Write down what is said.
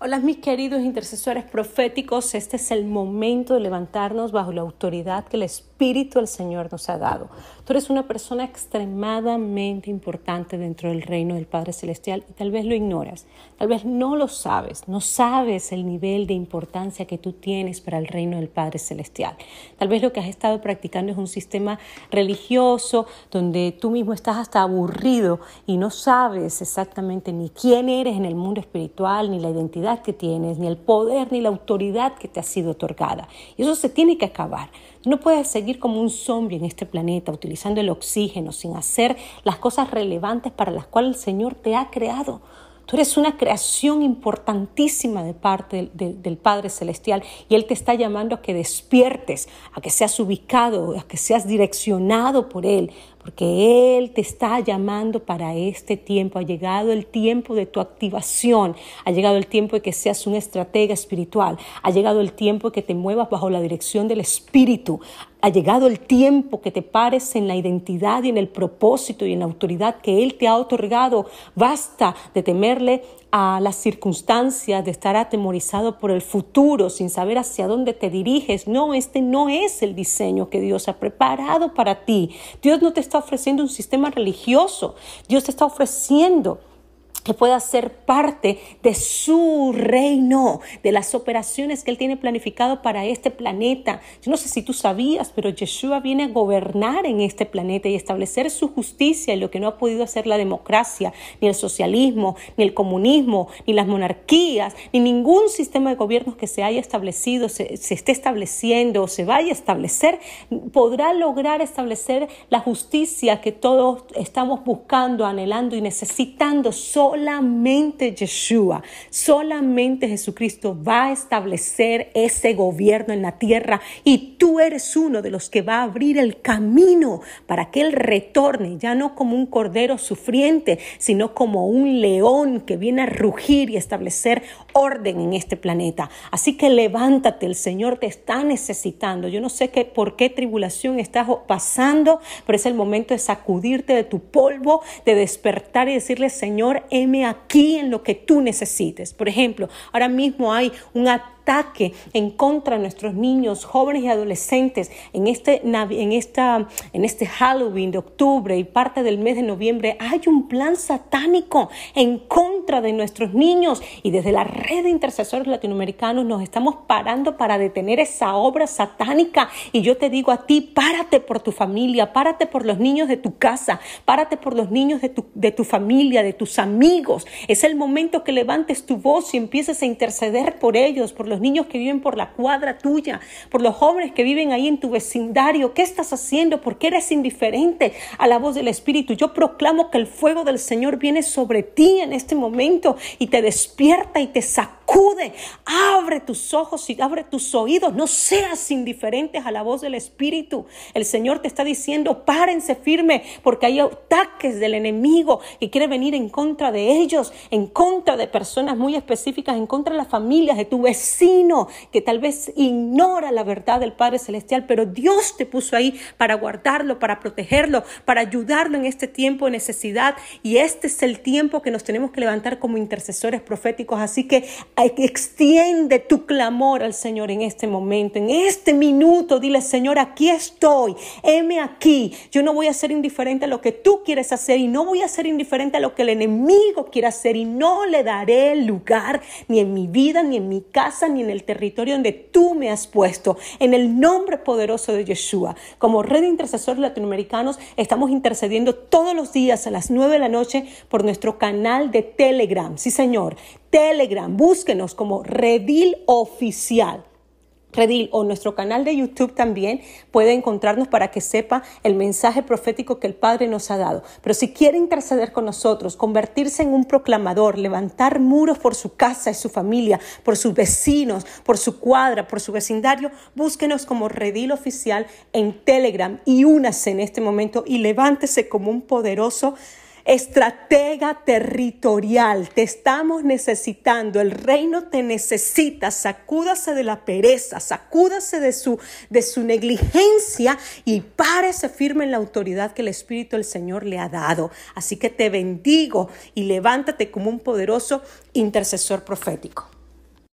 Hola mis queridos intercesores proféticos, este es el momento de levantarnos bajo la autoridad que el Espíritu del Señor nos ha dado. Tú eres una persona extremadamente importante dentro del reino del Padre Celestial y tal vez lo ignoras, tal vez no lo sabes, no sabes el nivel de importancia que tú tienes para el reino del Padre Celestial. Tal vez lo que has estado practicando es un sistema religioso donde tú mismo estás hasta aburrido y no sabes exactamente ni quién eres en el mundo espiritual, ni la identidad que tienes, ni el poder, ni la autoridad que te ha sido otorgada. Y eso se tiene que acabar. No puedes seguir como un zombie en este planeta, utilizando el oxígeno, sin hacer las cosas relevantes para las cuales el Señor te ha creado. Tú eres una creación importantísima de parte del, del, Padre Celestial y Él te está llamando a que despiertes, a que seas ubicado, a que seas direccionado por Él, porque Él te está llamando para este tiempo. Ha llegado el tiempo de tu activación, ha llegado el tiempo de que seas un estratega espiritual, ha llegado el tiempo de que te muevas bajo la dirección del Espíritu, ha llegado el tiempo que te pares en la identidad y en el propósito y en la autoridad que Él te ha otorgado. Basta de temerle a las circunstancias, de estar atemorizado por el futuro sin saber hacia dónde te diriges. No, este no es el diseño que Dios ha preparado para ti. Dios no te está ofreciendo un sistema religioso, Dios te está ofreciendo que pueda ser parte de su reino, de las operaciones que Él tiene planificado para este planeta. Yo no sé si tú sabías, pero Yeshua viene a gobernar en este planeta y establecer su justicia en lo que no ha podido hacer la democracia, ni el socialismo, ni el comunismo, ni las monarquías, ni ningún sistema de gobiernos que se haya establecido, se, esté estableciendo o se vaya a establecer, podrá lograr establecer la justicia que todos estamos buscando, anhelando y necesitando solamente Yeshua, solamente Jesucristo va a establecer ese gobierno en la tierra y tú eres uno de los que va a abrir el camino para que Él retorne, ya no como un cordero sufriente, sino como un león que viene a rugir y establecer orden en este planeta. Así que levántate, el Señor te está necesitando. Yo no sé qué, por qué tribulación estás pasando, pero es el momento de sacudirte de tu polvo, de despertar y decirle, Señor, en dime aquí en lo que tú necesites. Por ejemplo, ahora mismo hay un ataque en contra de nuestros niños, jóvenes y adolescentes en este, en esta, en este Halloween de octubre y parte del mes de noviembre, hay un plan satánico en contra de nuestros niños y desde la red de intercesores latinoamericanos nos estamos parando para detener esa obra satánica y yo te digo a ti, párate por tu familia, párate por los niños de tu casa, párate por los niños de tu, de tu familia, de tus amigos. Es el momento que levantes tu voz y empieces a interceder por ellos, por los los niños que viven por la cuadra tuya, por los jóvenes que viven ahí en tu vecindario. ¿Qué estás haciendo? ¿Por qué eres indiferente a la voz del Espíritu? Yo proclamo que el fuego del Señor viene sobre ti en este momento y te despierta y te saca Acude, abre tus ojos y abre tus oídos. No seas indiferentes a la voz del Espíritu. El Señor te está diciendo, párense firme, porque hay ataques del enemigo que quiere venir en contra de ellos, en contra de personas muy específicas, en contra de las familias, de tu vecino, que tal vez ignora la verdad del Padre Celestial, pero Dios te puso ahí para guardarlo, para protegerlo, para ayudarlo en este tiempo de necesidad. Y este es el tiempo que nos tenemos que levantar como intercesores proféticos. Así que extiende tu clamor al Señor en este momento, en este minuto. Dile, Señor, aquí estoy, heme aquí. Yo no voy a ser indiferente a lo que tú quieres hacer y no voy a ser indiferente a lo que el enemigo quiere hacer y no le daré lugar ni en mi vida, ni en mi casa, ni en el territorio donde tú me has puesto. En el nombre poderoso de Yeshua, como red de intercesores latinoamericanos, estamos intercediendo todos los días a las 9 de la noche por nuestro canal de Telegram. Sí, Señor Telegram, búsquenos como Redil Oficial. Redil o nuestro canal de YouTube también puede encontrarnos para que sepa el mensaje profético que el Padre nos ha dado. Pero si quiere interceder con nosotros, convertirse en un proclamador, levantar muros por su casa y su familia, por sus vecinos, por su cuadra, por su vecindario, búsquenos como Redil Oficial en Telegram y únase en este momento y levántese como un poderoso Estratega territorial, te estamos necesitando, el reino te necesita, sacúdase de la pereza, sacúdase de su, de su negligencia y párese firme en la autoridad que el Espíritu del Señor le ha dado. Así que te bendigo y levántate como un poderoso intercesor profético.